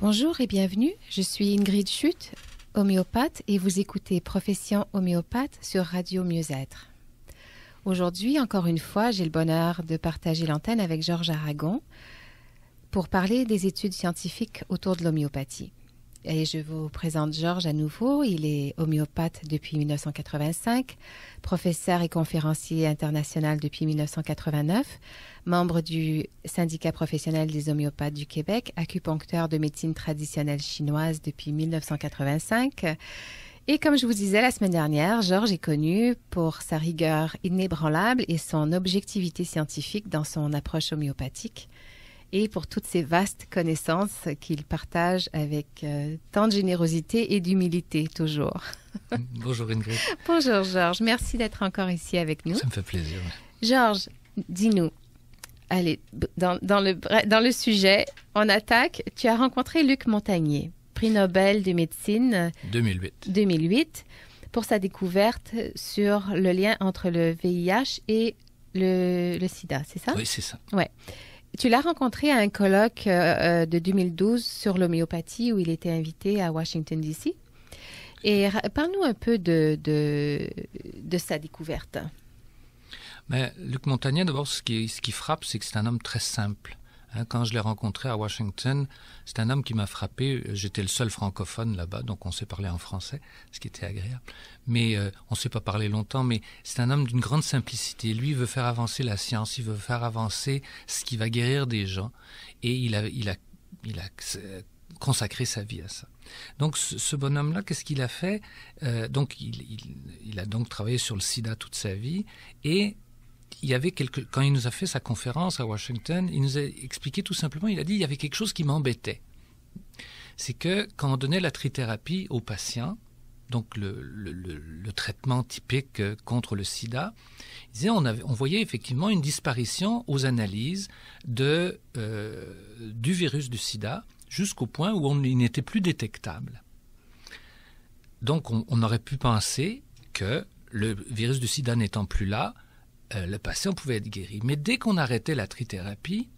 Bonjour et bienvenue, je suis Ingrid Schut, homéopathe et vous écoutez Profession homéopathe sur Radio Mieux-être. Aujourd'hui, encore une fois, j'ai le bonheur de partager l'antenne avec Georges Aragon pour parler des études scientifiques autour de l'homéopathie je vous présente Georges à nouveau. Il est homéopathe depuis 1985, professeur et conférencier international depuis 1989, membre du syndicat professionnel des homéopathes du Québec, acupuncteur de médecine traditionnelle chinoise depuis 1985. Et comme je vous disais la semaine dernière, Georges est connu pour sa rigueur inébranlable et son objectivité scientifique dans son approche homéopathique et pour toutes ces vastes connaissances qu'il partage avec euh, tant de générosité et d'humilité toujours. Bonjour Ingrid. Bonjour Georges, merci d'être encore ici avec nous. Ça me fait plaisir. Georges, dis-nous, allez, dans, dans, le, dans le sujet, on attaque, tu as rencontré Luc Montagnier, prix Nobel de médecine 2008. 2008 pour sa découverte sur le lien entre le VIH et le, le sida, c'est ça Oui, c'est ça. Ouais. Tu l'as rencontré à un colloque euh, euh, de 2012 sur l'homéopathie où il était invité à Washington, D.C. Et parle-nous un peu de, de, de sa découverte. Mais ben, Luc Montagnier, d'abord, ce qui, ce qui frappe, c'est que c'est un homme très simple. Hein, quand je l'ai rencontré à Washington, c'est un homme qui m'a frappé. J'étais le seul francophone là-bas, donc on s'est parlé en français, ce qui était agréable. Mais euh, on ne s'est pas parlé longtemps, mais c'est un homme d'une grande simplicité. Lui, il veut faire avancer la science, il veut faire avancer ce qui va guérir des gens. Et il a, euh, consacré sa vie à ça. Donc ce bonhomme-là, qu'est-ce qu'il a fait euh, Donc il, il a donc travaillé sur le sida toute sa vie et avait quand il nous a fait sa conférence à Washington, il nous a expliqué tout simplement, il a dit, il y avait quelque chose qui m'embêtait. C'est que quand on donnait la trithérapie aux patients, donc le, traitement typique euh, contre le sida, on, voyait effectivement une disparition aux analyses euh, du virus du sida jusqu'au point où on, il n'était plus détectable. Donc on, aurait pu penser que le virus du sida n'étant plus là, euh, le patient pouvait être guéri. Mais dès qu'on arrêtait la trithérapie,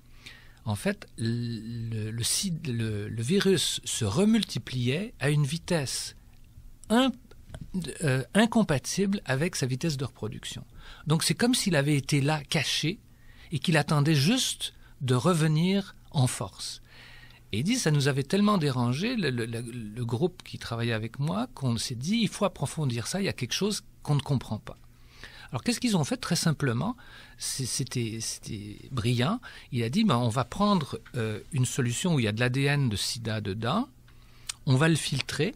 en fait, le, virus se remultipliait à une vitesse euh, incompatible avec sa vitesse de reproduction. Donc c'est comme s'il avait été là, caché, et qu'il attendait juste de revenir en force. Et il dit, ça nous avait tellement dérangé, le groupe qui travaillait avec moi, qu'on s'est dit, il faut approfondir ça, il y a quelque chose qu'on ne comprend pas. Alors qu'est-ce qu'ils ont fait très simplement C'était brillant. Il a dit, ben, on va prendre euh, une solution où il y a de l'ADN de sida dedans, on va le filtrer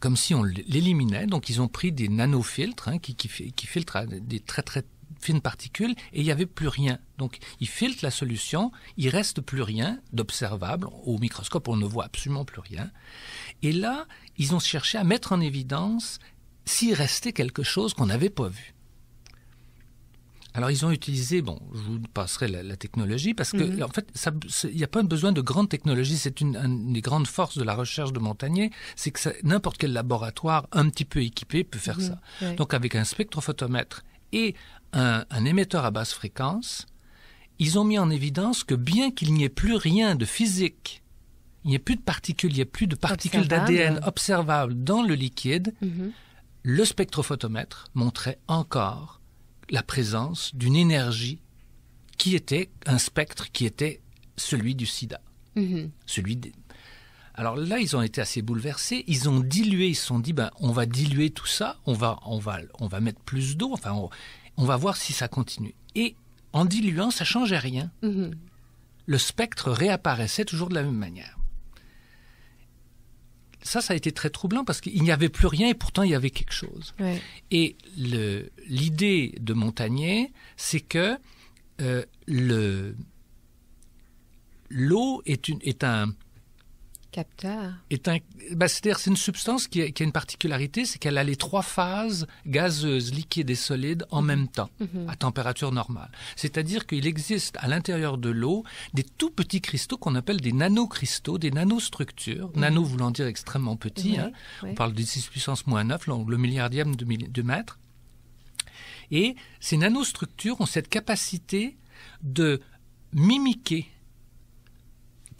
comme si on l'éliminait. Donc ils ont pris des nanofiltres hein, qui, filtrent des très très fines particules et il n'y avait plus rien. Donc ils filtrent la solution, il reste plus rien d'observable. Au microscope, on ne voit absolument plus rien. Et là, ils ont cherché à mettre en évidence s'il restait quelque chose qu'on n'avait pas vu. Alors ils ont utilisé, bon, je vous passerai la, technologie parce que mhm. en fait, il n'y a pas besoin de grande technologie. C'est une, des grandes forces de la recherche de Montagnier, c'est que n'importe quel laboratoire un petit peu équipé peut faire mhm. ça. Donc avec un spectrophotomètre et un, émetteur à basse fréquence, ils ont mis en évidence que bien qu'il n'y ait plus rien de physique, il n'y ait plus de particules, il n'y a plus de particules d'ADN observables dans le liquide. Mhm le spectrophotomètre montrait encore la présence d'une énergie qui était un spectre qui était celui du sida. Mhm. Celui Alors là, ils ont été assez bouleversés. Ils ont dilué, ils se sont dit, ben, on va diluer tout ça, on va, on va, on va mettre plus d'eau, enfin, on, va voir si ça continue. Et en diluant, ça ne changeait rien. Mhm. Le spectre réapparaissait toujours de la même manière ça, ça a été très troublant parce qu'il n'y avait plus rien et pourtant il y avait quelque chose. Et l'idée de Montagnier, c'est que euh, l'eau est, un, est un, bah, c'est-à-dire c'est une substance qui a, une particularité, c'est qu'elle a les trois phases gazeuses, liquides et solides en même temps, mhm. à température normale. C'est-à-dire qu'il existe à l'intérieur de l'eau des tout petits cristaux qu'on appelle des nanocristaux, des nanostructures, mhm. nano voulant dire extrêmement petit, hein. on parle de 6 puissance moins 9, le milliardième de, de mètre. Et ces nanostructures ont cette capacité de mimiquer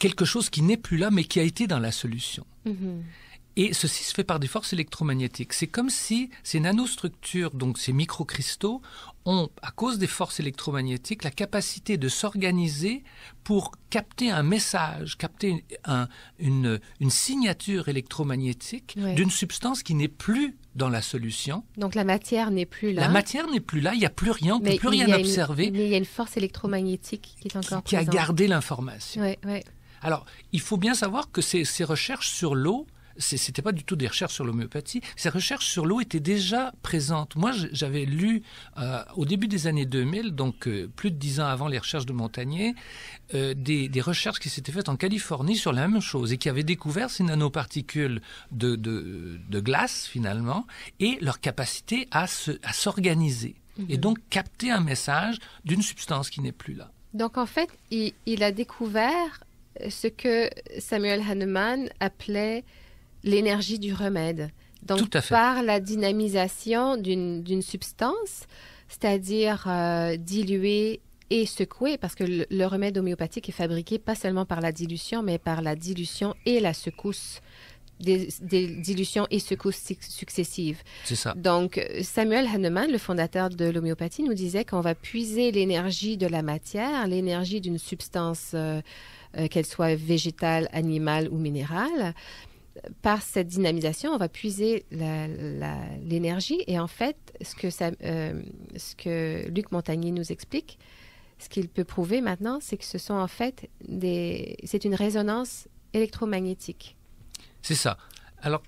quelque chose qui n'est plus là, mais qui a été dans la solution. Mhm. Et ceci se fait par des forces électromagnétiques. C'est comme si ces nanostructures, donc ces microcristaux, ont, à cause des forces électromagnétiques, la capacité de s'organiser pour capter un message, capter une, une, signature électromagnétique d'une substance qui n'est plus dans la solution. Donc la matière n'est plus là. La matière n'est plus là, il n'y a plus rien, on ne peut plus rien observer. mais il y a une force électromagnétique qui est encore qui, qui a gardé l'information. Oui, oui. Alors, il faut bien savoir que ces, recherches sur l'eau, ce n'était pas du tout des recherches sur l'homéopathie. Ces recherches sur l'eau étaient déjà présentes. Moi, j'avais lu euh, au début des années 2000, donc euh, plus de dix ans avant les recherches de Montagnier, euh, des, recherches qui s'étaient faites en Californie sur la même chose et qui avaient découvert ces nanoparticules de, de, glace finalement et leur capacité à s'organiser à et mhm. donc capter un message d'une substance qui n'est plus là. Donc en fait, il a découvert ce que Samuel Hahnemann appelait l'énergie du remède. Donc, par la dynamisation d'une substance, c'est-à-dire diluée euh, diluer et secouée, parce que le, remède homéopathique est fabriqué pas seulement par la dilution, mais par la dilution et la secousse des, dilutions et secousses successives. C'est ça. Donc, Samuel Hahnemann, le fondateur de l'homéopathie, nous disait qu'on va puiser l'énergie de la matière, l'énergie d'une substance, euh, euh, qu'elle soit végétale, animale ou minérale. Par cette dynamisation, on va puiser l'énergie. Et en fait, ce que, ça, euh, ce que Luc Montagnier nous explique, ce qu'il peut prouver maintenant, c'est que ce sont en fait des. C'est une résonance électromagnétique. C'est ça. Alors,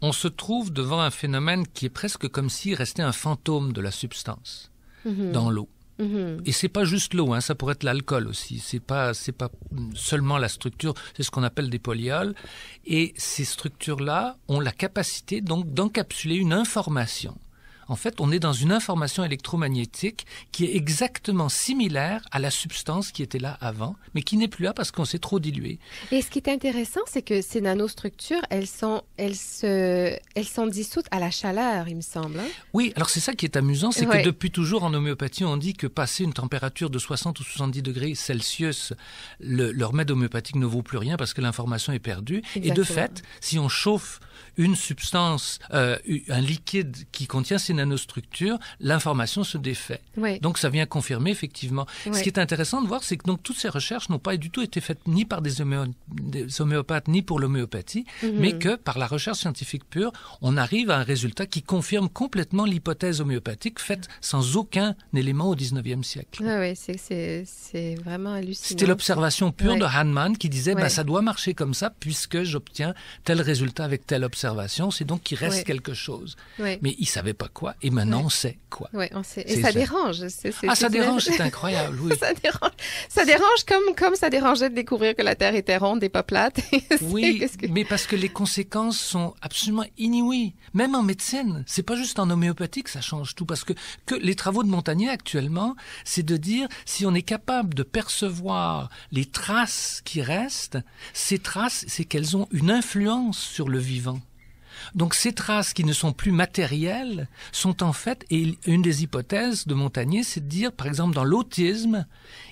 on se trouve devant un phénomène qui est presque comme s'il restait un fantôme de la substance mhm. dans l'eau. Et mhm. Et c'est pas juste l'eau, hein, ça pourrait être l'alcool aussi. C'est pas, pas seulement la structure, c'est ce qu'on appelle des polyols. Et ces structures-là ont la capacité donc d'encapsuler une information. En fait, on est dans une information électromagnétique qui est exactement similaire à la substance qui était là avant, mais qui n'est plus là parce qu'on s'est trop dilué. Et ce qui est intéressant, c'est que ces nanostructures, elles sont, se, elles sont dissoutes à la chaleur, il me semble. Hein. Oui, alors c'est ça qui est amusant, c'est que depuis toujours en homéopathie, on dit que passer une température de 60 ou 70 degrés Celsius, le, remède homéopathique ne vaut plus rien parce que l'information est perdue. Et de fait, si on chauffe une substance, euh, un liquide qui contient ces nanostructures, l'information se défait. Donc ça vient confirmer effectivement. Ce qui est intéressant de voir, c'est que donc toutes ces recherches n'ont pas du tout été faites ni par des, homéopathes ni pour l'homéopathie, mhm. mais que par la recherche scientifique pure, on arrive à un résultat qui confirme complètement l'hypothèse homéopathique faite sans aucun élément au 19e siècle. c'est vraiment hallucinant. C'était l'observation pure de Hahnemann qui disait bah, ça doit marcher comme ça puisque j'obtiens tel résultat avec telle observation, c'est donc qu'il reste quelque chose. Mais il savait pas quoi et maintenant on sait quoi. on sait. Et ça, dérange. ah, ça dérange, c'est ah, incroyable. Oui. ça dérange. Ça dérange comme ça dérangeait de découvrir que la Terre était ronde et pas plate. oui, mais parce que les conséquences sont absolument inouïes. Même en médecine, c'est pas juste en homéopathie que ça change tout, parce que que les travaux de Montagnier actuellement, c'est de dire si on est capable de percevoir les traces qui restent, ces traces, c'est qu'elles ont une influence sur le vivant. Donc ces traces qui ne sont plus matérielles sont en fait, et une des hypothèses de Montagnier, c'est de dire, par exemple, dans l'autisme,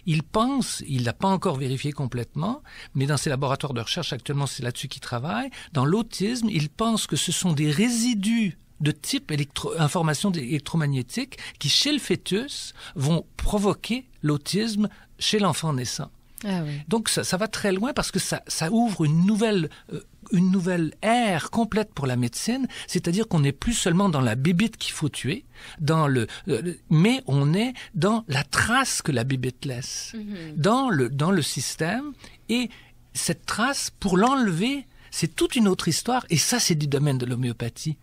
il pense, il l'a pas encore vérifié complètement, mais dans ses laboratoires de recherche actuellement, c'est là-dessus qu'il travaille, dans l'autisme, il pense que ce sont des résidus de type information électromagnétique qui, chez le fœtus, vont provoquer l'autisme chez l'enfant naissant. Ah Donc ça, va très loin parce que ça, ouvre une nouvelle, euh, une nouvelle ère complète pour la médecine, c'est-à-dire qu'on n'est plus seulement dans la bibite qu'il faut tuer, dans le, mais on est dans la trace que la bibite laisse, mhm. dans, le, dans le système, et cette trace, pour l'enlever, c'est toute une autre histoire, et ça c'est du domaine de l'homéopathie.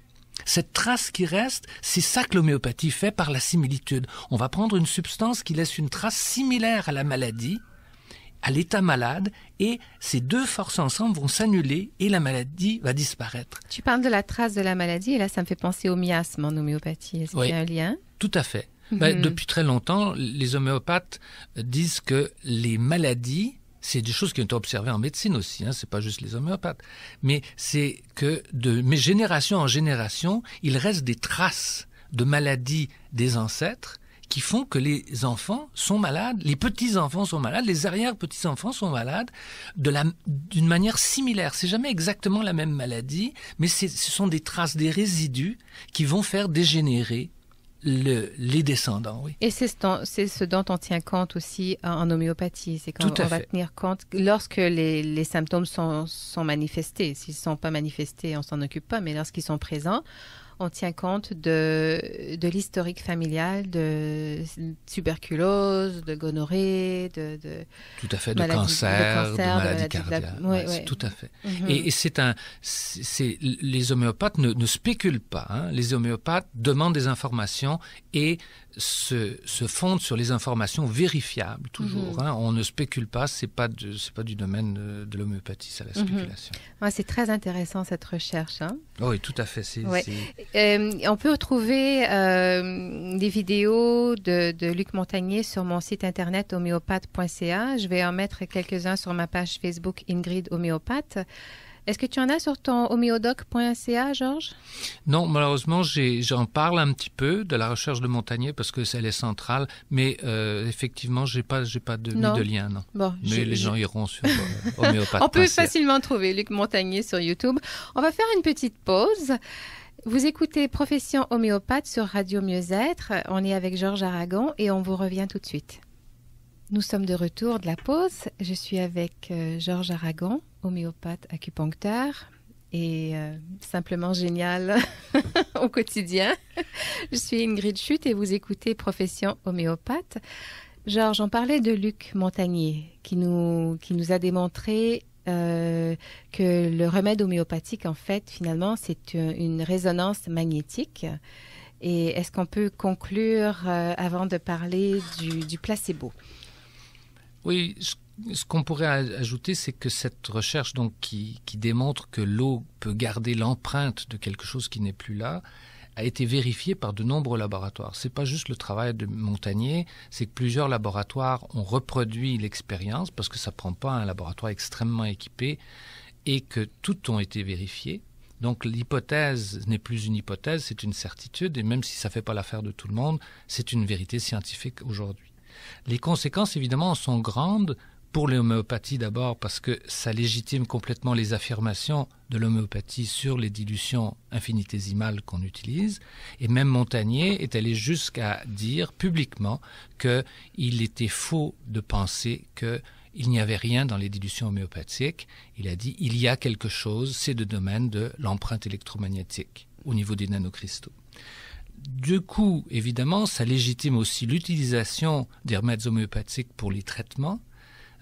Cette trace qui reste, c'est ça que l'homéopathie fait par la similitude. On va prendre une substance qui laisse une trace similaire à la maladie, à l'état malade et ces deux forces ensemble vont s'annuler et la maladie va disparaître. Tu parles de la trace de la maladie et là ça me fait penser au miasme en homéopathie. Est-ce qu'il y a un lien Tout à fait. Mhm. Ben, depuis très longtemps, les homéopathes disent que les maladies, c'est des choses qui ont été observées en médecine aussi, hein, c'est pas juste les homéopathes, mais c'est que de mais génération en génération, il reste des traces de maladies des ancêtres qui font que les enfants sont malades, les petits-enfants sont malades, les arrière-petits-enfants sont malades d'une manière similaire. C'est jamais exactement la même maladie, mais ce sont des traces, des résidus qui vont faire dégénérer les descendants, Et c'est ce, dont on tient compte aussi en, homéopathie, c'est quand on va tenir compte lorsque les, symptômes sont, manifestés. S'ils ne sont pas manifestés, on s'en occupe pas, mais lorsqu'ils sont présents, on tient compte de, de l'historique familial de tuberculose, de gonorrhée, de, tout à fait de, cancer, de maladie, cardiaque. Tout à fait. Mhm. Et, c'est un, c'est les homéopathes ne, spéculent pas. Hein. Les homéopathes demandent des informations et se, fondent sur les informations vérifiables toujours. Mhm. Hein. On ne spécule pas. C'est pas pas du domaine de, l'homéopathie, c'est la mhm. spéculation. c'est très intéressant cette recherche. Hein. Oui, tout à fait. C'est euh, on peut retrouver euh, des vidéos de, de, Luc Montagnier sur mon site internet homéopathe.ca. Je vais en mettre quelques-uns sur ma page Facebook Ingrid Homéopathe. Est-ce que tu en as sur ton homéodoc.ca, Georges Non, malheureusement, j'en parle un petit peu de la recherche de Montagnier parce que elle est centrale, mais euh, effectivement, j'ai pas, j'ai pas de, de lien. Non. mais les gens iront sur euh, homéopathe. On peut facilement trouver Luc Montagnier sur YouTube. On va faire une petite pause. Vous écoutez Profession homéopathe sur Radio Mieux-être. On est avec Georges Aragon et on vous revient tout de suite. Nous sommes de retour de la pause. Je suis avec euh, Georges Aragon, homéopathe acupuncteur et euh, simplement génial au quotidien. Je suis Ingrid Chute et vous écoutez Profession homéopathe. Georges, on parlait de Luc Montagnier qui nous, qui nous a démontré euh, que le remède homéopathique, en fait, finalement, c'est une résonance magnétique. Et est-ce qu'on peut conclure euh, avant de parler du, placebo Oui, ce qu'on pourrait ajouter, c'est que cette recherche donc qui démontre que l'eau peut garder l'empreinte de quelque chose qui n'est plus là, a été vérifié par de nombreux laboratoires. Ce n'est pas juste le travail de Montagnier, c'est que plusieurs laboratoires ont reproduit l'expérience parce que ça ne prend pas un laboratoire extrêmement équipé et que toutes ont été vérifiés. Donc l'hypothèse n'est plus une hypothèse, c'est une certitude et même si ça ne fait pas l'affaire de tout le monde, c'est une vérité scientifique aujourd'hui. Les conséquences évidemment sont grandes pour l'homéopathie d'abord parce que ça légitime complètement les affirmations de l'homéopathie sur les dilutions infinitésimales qu'on utilise. Et même Montagnier est allé jusqu'à dire publiquement il était faux de penser qu'il n'y avait rien dans les dilutions homéopathiques. Il a dit il y a quelque chose, c'est le domaine de l'empreinte électromagnétique au niveau des nanocristaux. Du coup, évidemment, ça légitime aussi l'utilisation des remèdes homéopathiques pour les traitements,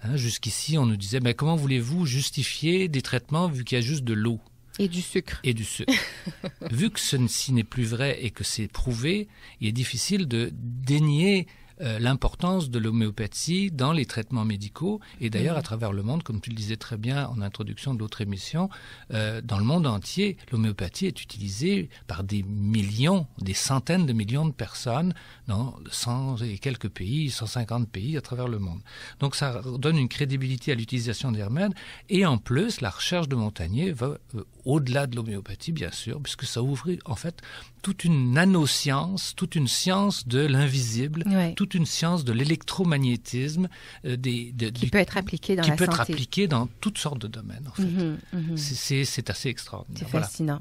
Hein, jusqu'ici, on nous disait, mais comment voulez-vous justifier des traitements vu qu'il y a juste de l'eau et du sucre. Et du sucre. Vu que ceci n'est plus vrai et que c'est prouvé, il est difficile de dénier euh, l'importance de l'homéopathie dans les traitements médicaux et d'ailleurs mmh. à travers le monde, comme tu le disais très bien en introduction de l'autre émission, euh, dans le monde entier, l'homéopathie est utilisée par des millions, des centaines de millions de personnes dans 100 et quelques pays, 150 pays à travers le monde. Donc ça donne une crédibilité à l'utilisation des remèdes et en plus la recherche de Montagnier va euh, au-delà de l'homéopathie, bien sûr, puisque ça ouvre en fait toute une nanoscience, toute une science de l'invisible, toute une science de l'électromagnétisme, euh, qui peut être appliquée dans qui peut être dans toutes sortes de domaines. Mhm, mhm. C'est assez extraordinaire. C'est fascinant.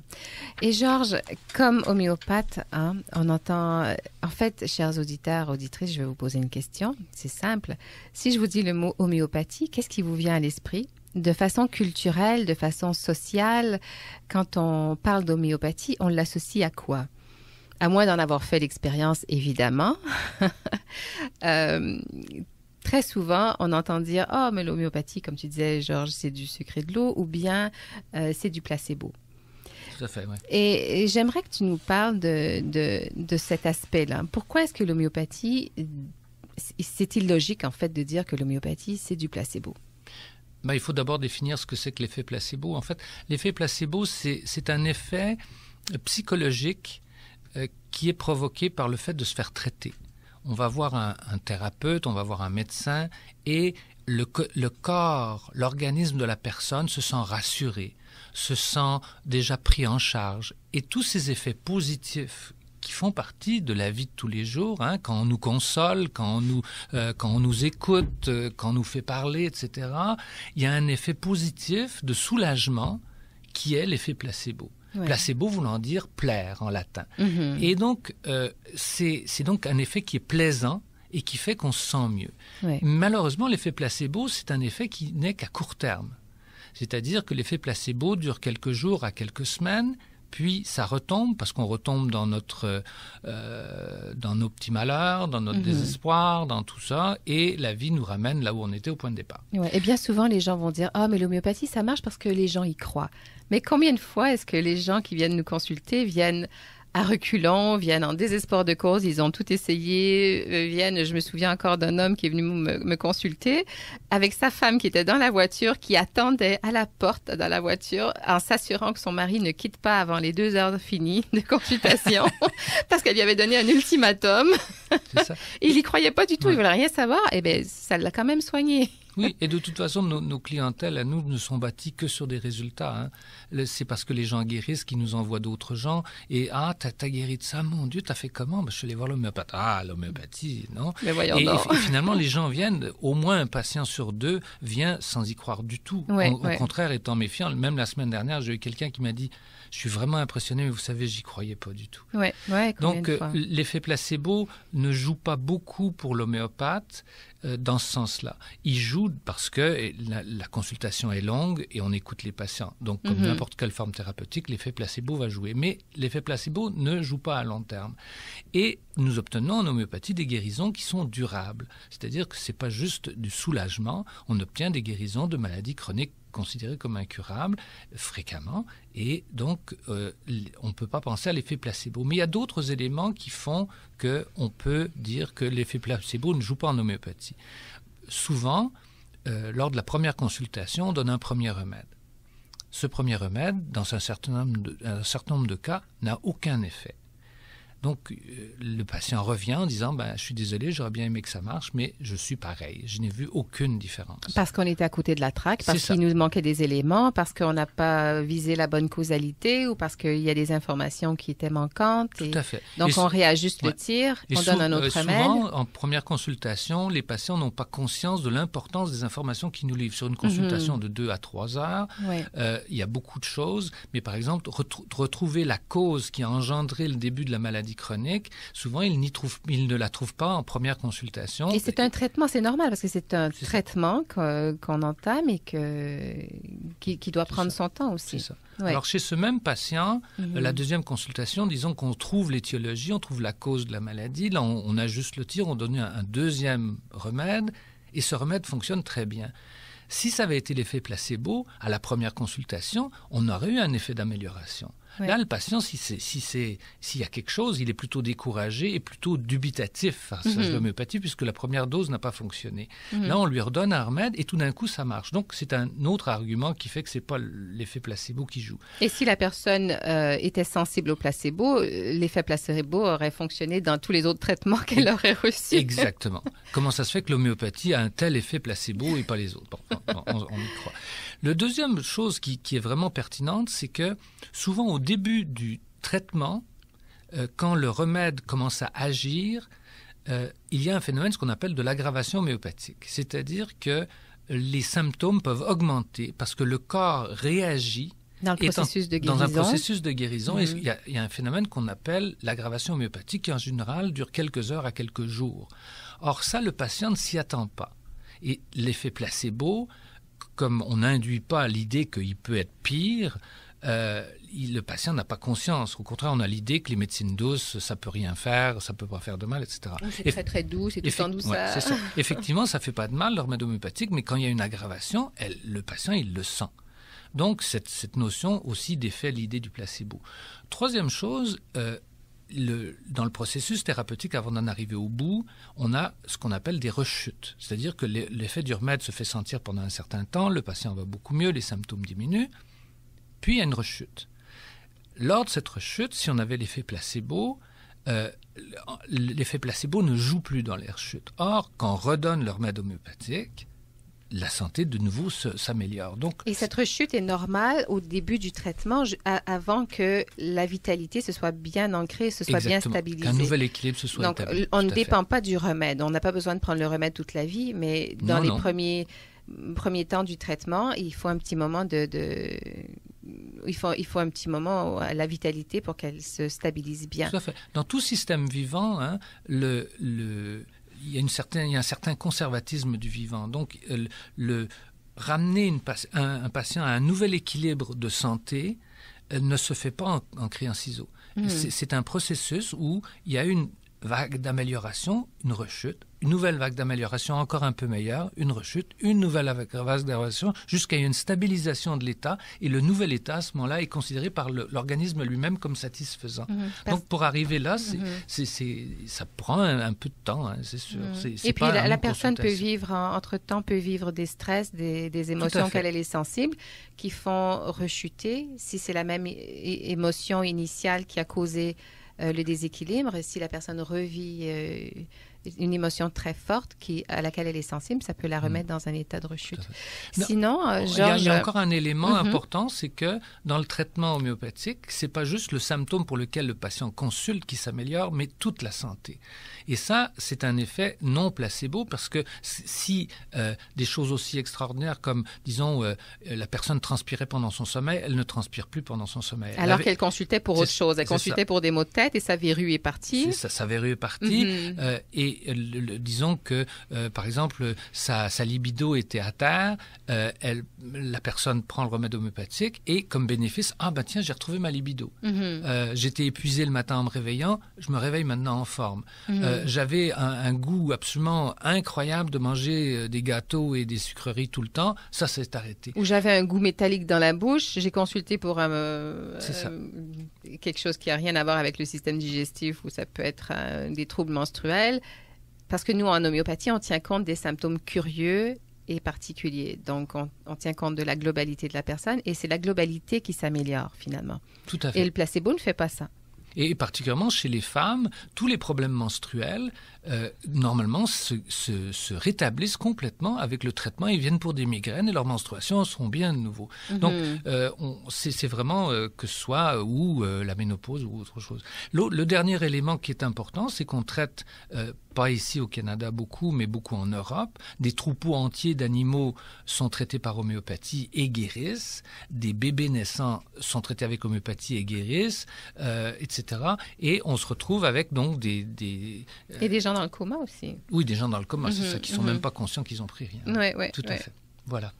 Et Georges, comme homéopathe, hein, on entend. Euh, en fait, chers auditeurs, auditrices, je vais vous poser une question. C'est simple. Si je vous dis le mot homéopathie, qu'est-ce qui vous vient à l'esprit de façon culturelle, de façon sociale, quand on parle d'homéopathie, on l'associe à quoi À moins d'en avoir fait l'expérience, évidemment. Euh, très souvent, on entend dire Oh, mais l'homéopathie, comme tu disais, Georges, c'est du sucré de l'eau, ou bien euh, c'est du placebo. Tout à fait, Et, j'aimerais que tu nous parles de, de cet aspect-là. Pourquoi est-ce que l'homéopathie, c'est logique en fait de dire que l'homéopathie, c'est du placebo bah, il faut d'abord définir ce que c'est que l'effet placebo. En fait, l'effet placebo, c'est un effet psychologique euh, qui est provoqué par le fait de se faire traiter. On va voir un, thérapeute, on va voir un médecin, et le corps, l'organisme de la personne se sent rassuré, se sent déjà pris en charge. Et tous ces effets positifs font partie de la vie de tous les jours, hein, quand on nous console, quand on nous, euh, quand on nous écoute, euh, quand on nous fait parler, etc., il y a un effet positif de soulagement qui est l'effet placebo. Placebo voulant dire plaire en latin. Mhm. Et donc, euh, c'est donc un effet qui est plaisant et qui fait qu'on se sent mieux. Malheureusement, l'effet placebo, c'est un effet qui n'est qu'à court terme. C'est-à-dire que l'effet placebo dure quelques jours à quelques semaines, puis ça retombe parce qu'on retombe dans notre euh, dans nos petits malheurs, dans notre mhm. désespoir, dans tout ça, et la vie nous ramène là où on était au point de départ. et bien souvent les gens vont dire ah mais l'homéopathie ça marche parce que les gens y croient. Mais combien de fois est-ce que les gens qui viennent nous consulter viennent à reculons, viennent en désespoir de cause, ils ont tout essayé, euh, viennent, je me souviens encore d'un homme qui est venu me, consulter, avec sa femme qui était dans la voiture, qui attendait à la porte dans la voiture, en s'assurant que son mari ne quitte pas avant les deux heures finies de consultation, parce qu'elle lui avait donné un ultimatum. il n'y croyait pas du tout, il il voulait rien savoir, et eh bien ça l'a quand même soigné. Oui, et de toute façon, nos, clientèles, à nous, ne sont bâties que sur des résultats. Hein c'est parce que les gens guérissent qu'ils nous envoient d'autres gens. Et ah, t'as guéri de ça, mon Dieu, t'as fait comment ben, Je suis allé voir l'homéopathe. Ah, l'homéopathie, non et, finalement, les gens viennent, au moins un patient sur deux vient sans y croire du tout. au, contraire, étant méfiant. Même la semaine dernière, j'ai eu quelqu'un qui m'a dit je suis vraiment impressionné, mais vous savez, j'y croyais pas du tout. Donc euh, l'effet placebo ne joue pas beaucoup pour l'homéopathe euh, dans ce sens-là. Il joue parce que la, consultation est longue et on écoute les patients. Donc comme mm-hmm quelle forme thérapeutique, l'effet placebo va jouer. Mais l'effet placebo ne joue pas à long terme. Et nous obtenons en homéopathie des guérisons qui sont durables. C'est-à-dire que ce n'est pas juste du soulagement, on obtient des guérisons de maladies chroniques considérées comme incurables fréquemment. Et donc, euh, on ne peut pas penser à l'effet placebo. Mais il y a d'autres éléments qui font qu'on peut dire que l'effet placebo ne joue pas en homéopathie. Souvent, euh, lors de la première consultation, on donne un premier remède ce premier remède, dans un certain nombre de, cas, n'a aucun effet. Donc, euh, le patient revient en disant ben, Je suis désolé, j'aurais bien aimé que ça marche, mais je suis pareil. Je n'ai vu aucune différence. Parce qu'on était à côté de la traque, parce qu'il nous manquait des éléments, parce qu'on n'a pas visé la bonne causalité ou parce qu'il y a des informations qui étaient manquantes. Tout à fait. Donc, on réajuste le tir, on donne un autre euh, souvent, En première consultation, les patients n'ont pas conscience de l'importance des informations qu'ils nous livrent. Sur une mhm. consultation de 2 à 3 heures, euh, il y a beaucoup de choses, mais par exemple, retrouver la cause qui a engendré le début de la maladie chronique, souvent ils, n'y trouvent, ne la trouvent pas en première consultation. Et c'est un traitement, c'est normal, parce que c'est un traitement qu'on entame et que, qui, doit prendre son temps aussi. Alors chez ce même patient, mhm. la deuxième consultation, disons qu'on trouve l'étiologie, on trouve la cause de la maladie, là on, ajuste le tir, on donne un, un deuxième remède, et ce remède fonctionne très bien. Si ça avait été l'effet placebo, à la première consultation, on aurait eu un effet d'amélioration. Là, le patient, si c'est, s'il y a quelque chose, il est plutôt découragé et plutôt dubitatif face à mhm. l'homéopathie puisque la première dose n'a pas fonctionné. Mhm. Là, on lui redonne un remède et tout d'un coup, ça marche. Donc, c'est un autre argument qui fait que c'est pas l'effet placebo qui joue. Et si la personne euh, était sensible au placebo, euh, l'effet placebo aurait fonctionné dans tous les autres traitements qu'elle aurait reçus. Exactement. Comment ça se fait que l'homéopathie a un tel effet placebo et pas les autres on y croit. Le deuxième chose qui, est vraiment pertinente, c'est que souvent au début du traitement, euh, quand le remède commence à agir, euh, il y a un phénomène ce qu'on appelle de l'aggravation homéopathique, c'est-à-dire que les symptômes peuvent augmenter parce que le corps réagit dans, le processus de guérison. dans un processus de guérison. Il, y a, il, y a, un phénomène qu'on appelle l'aggravation homéopathique qui en général dure quelques heures à quelques jours. Or ça, le patient ne s'y attend pas. Et l'effet placebo, comme on n'induit pas l'idée qu'il peut être pire, euh, le patient n'a pas conscience. Au contraire, on a l'idée que les médecines douces, ça peut rien faire, ça peut pas faire de mal, etc. C'est très très doux, c'est tout douceur. ça. Effectivement, ça fait pas de mal l'hormone homéopathique, mais quand il y a une aggravation, le patient il le sent. Donc cette, notion aussi défait l'idée du placebo. Troisième chose, euh, dans le processus thérapeutique, avant d'en arriver au bout, on a ce qu'on appelle des rechutes. C'est-à-dire que l'effet du remède se fait sentir pendant un certain temps, le patient va beaucoup mieux, les symptômes diminuent, puis il y a une rechute. Lors de cette rechute, si on avait l'effet placebo, euh, l'effet placebo ne joue plus dans les rechutes. Or, quand on redonne le remède homéopathique, la santé de nouveau s'améliore. Donc, Et cette rechute est normale au début du traitement, avant que la vitalité se soit bien ancrée, se soit bien stabilisée. Qu'un nouvel équilibre se soit Donc, on ne dépend pas du remède. On n'a pas besoin de prendre le remède toute la vie, mais dans les premiers temps du traitement, il faut un petit moment de, il faut, il faut un petit moment à la vitalité pour qu'elle se stabilise bien. Tout à fait. Dans tout système vivant, hein, le, le, il y a une certaine, un certain conservatisme du vivant. Donc euh, le ramener un, patient à un nouvel équilibre de santé euh, ne se fait pas en, criant ciseaux. Mm. C'est un processus où il y a une vague d'amélioration, une rechute, une nouvelle vague d'amélioration encore un peu meilleure, une rechute, une nouvelle vague d'amélioration, jusqu'à une stabilisation de l'État. Et le nouvel État, à ce moment-là, est considéré par l'organisme lui-même comme satisfaisant. Mmh, Donc pour arriver là, mmh. ça prend un, peu de temps, hein, c'est sûr. Mmh. Et puis la, personne peut vivre, hein, entre-temps, peut vivre des stress, des, des émotions qu'elle est sensible, qui font rechuter, si c'est la même émotion initiale qui a causé euh, le déséquilibre, si la personne revit euh, une émotion très forte qui, à laquelle elle est sensible, ça peut la hmm. remettre dans un état de rechute. Sinon, euh, il, y a, encore un élément mhm. important, c'est que dans le traitement homéopathique, ce n'est pas juste le symptôme pour lequel le patient consulte qui s'améliore, mais toute la santé. Et ça, c'est un effet non placebo parce que si euh, des choses aussi extraordinaires comme, disons, euh, la personne transpirait pendant son sommeil, elle ne transpire plus pendant son sommeil. Alors qu'elle consultait pour autre chose. Elle consultait pour des maux de tête et sa verrue est partie. sa verrue est partie. Mhm. Euh, et disons que, par exemple, sa, libido était à terre. elle, la personne prend le remède homéopathique et comme bénéfice, ah ben tiens, j'ai retrouvé ma libido. Mhm. J'étais épuisé le matin en me réveillant, je me réveille maintenant en forme. Mhm j'avais un, goût absolument incroyable de manger euh, des gâteaux et des sucreries tout le temps. Ça s'est arrêté. Ou j'avais un goût métallique dans la bouche. J'ai consulté pour euh, euh, quelque chose qui a rien à voir avec le système digestif, ou ça peut être des troubles menstruels. Parce que nous, en homéopathie, on tient compte des symptômes curieux et particuliers. Donc, on, on, tient compte de la globalité de la personne et c'est la globalité qui s'améliore finalement. Tout à fait. Et le placebo ne fait pas ça. Et particulièrement chez les femmes, tous les problèmes menstruels, euh, normalement, se, rétablissent complètement avec le traitement. Ils viennent pour des migraines et leurs menstruations sont bien de nouveau. Mhm. Donc, euh, c'est vraiment euh, que ce soit ou la ménopause ou autre chose. Le dernier élément qui est important, c'est qu'on traite pas ici au Canada beaucoup, mais beaucoup en Europe. Des troupeaux entiers d'animaux sont traités par homéopathie et guérissent. Des bébés naissants sont traités avec homéopathie et guérissent, euh, etc. Et on se retrouve avec donc des... des euh, Et des gens dans le coma aussi. Oui, des gens dans le coma, c'est mhm, ça, qui ne sont mhm. même pas conscients qu'ils ont pris rien. Oui, oui. Tout à fait. Voilà.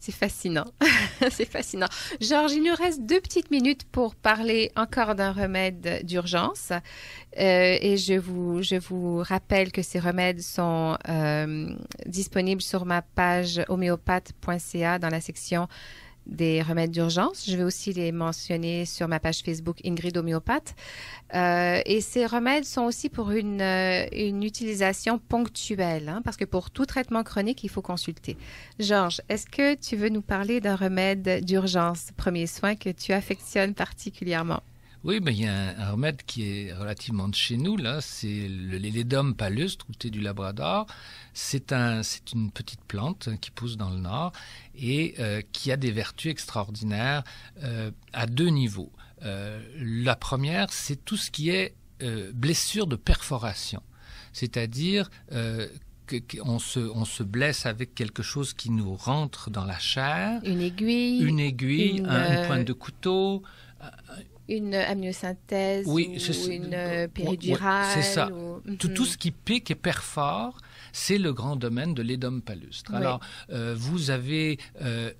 C'est fascinant. c'est fascinant. Georges, il nous reste deux petites minutes pour parler encore d'un remède d'urgence. Euh, et je vous, rappelle que ces remèdes sont euh, disponibles sur ma page homéopathe.ca dans la section des remèdes d'urgence. Je vais aussi les mentionner sur ma page Facebook Ingrid Homéopathe. Euh, et ces remèdes sont aussi pour une, euh, utilisation ponctuelle, hein, parce que pour tout traitement chronique, il faut consulter. Georges, est-ce que tu veux nous parler d'un remède d'urgence, premier soin que tu affectionnes particulièrement? Oui, mais ben, il y a un, remède qui est relativement de chez nous, là, c'est le lélédum palustre ou du Labrador. C'est un, c'est une petite plante hein, qui pousse dans le nord et euh, qui a des vertus extraordinaires euh, à deux niveaux. Euh, la première, c'est tout ce qui est blessure de perforation, c'est-à-dire qu'on se, on se, blesse avec quelque chose qui nous rentre dans la chair. Une aiguille. Une aiguille, un, une pointe de couteau, une amniosynthèse oui, ou une péridurale. c'est ça. Tout, ce qui pique et perfore, c'est le grand domaine de l'édome palustre. Alors, euh, vous avez euh,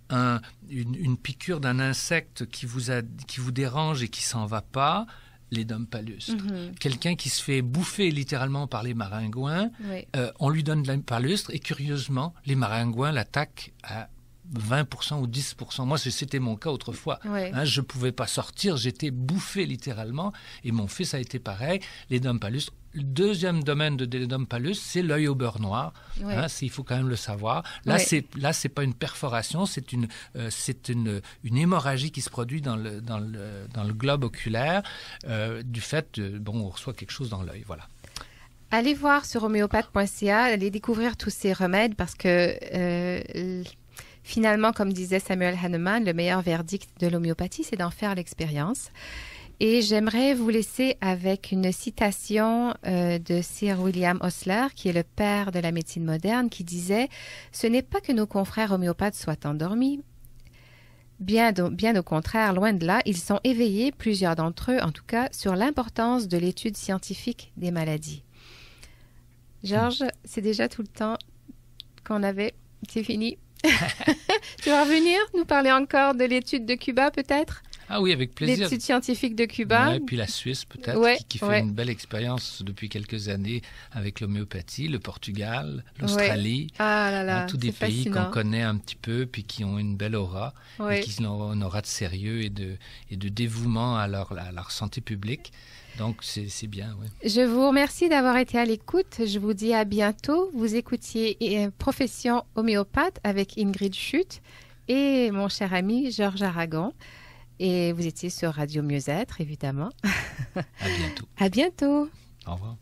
une, piqûre d'un insecte qui vous, dérange et qui s'en va pas l'édome palustre. Mhm. Quelqu'un qui se fait bouffer littéralement par les maringouins, euh, on lui donne de la palustre et curieusement, les maringouins l'attaquent à 20% ou 10%. Moi, c'était mon cas autrefois. Hein, je ne pouvais pas sortir, j'étais bouffé littéralement. Et mon fils a été pareil. Les palus. Le deuxième domaine de les palus, c'est l'œil au beurre noir. Hein, il faut quand même le savoir. Là, ce c'est pas une perforation, euh, c'est une, une, hémorragie qui se produit dans le, globe oculaire euh, du fait, de, bon, on reçoit quelque chose dans l'œil. Voilà. Allez voir sur homéopathe.ca, allez découvrir tous ces remèdes parce que euh, Finalement, comme disait Samuel Hahnemann, le meilleur verdict de l'homéopathie, c'est d'en faire l'expérience. Et j'aimerais vous laisser avec une citation euh, de Sir William Osler, qui est le père de la médecine moderne, qui disait Ce n'est pas que nos confrères homéopathes soient endormis. Bien, bien au contraire, loin de là, ils sont éveillés, plusieurs d'entre eux en tout cas, sur l'importance de l'étude scientifique des maladies. Georges, c'est déjà tout le temps qu'on avait. C'est fini tu vas revenir nous parler encore de l'étude de Cuba, peut-être ah oui, avec plaisir. L'étude scientifique de Cuba. et puis la Suisse, peut-être, qui, fait une belle expérience depuis quelques années avec l'homéopathie, le Portugal, l'Australie. Ah là là, hein, tous des pays qu'on connaît un petit peu, puis qui ont une belle aura, et qui ont une aura de sérieux et de, et de dévouement à leur, à leur santé publique. Donc c'est bien. Je vous remercie d'avoir été à l'écoute. Je vous dis à bientôt. Vous écoutiez euh, Profession homéopathe avec Ingrid Schutt et mon cher ami Georges Aragon. Et vous étiez sur Radio Mieux-être, évidemment. À bientôt. à bientôt. Au revoir.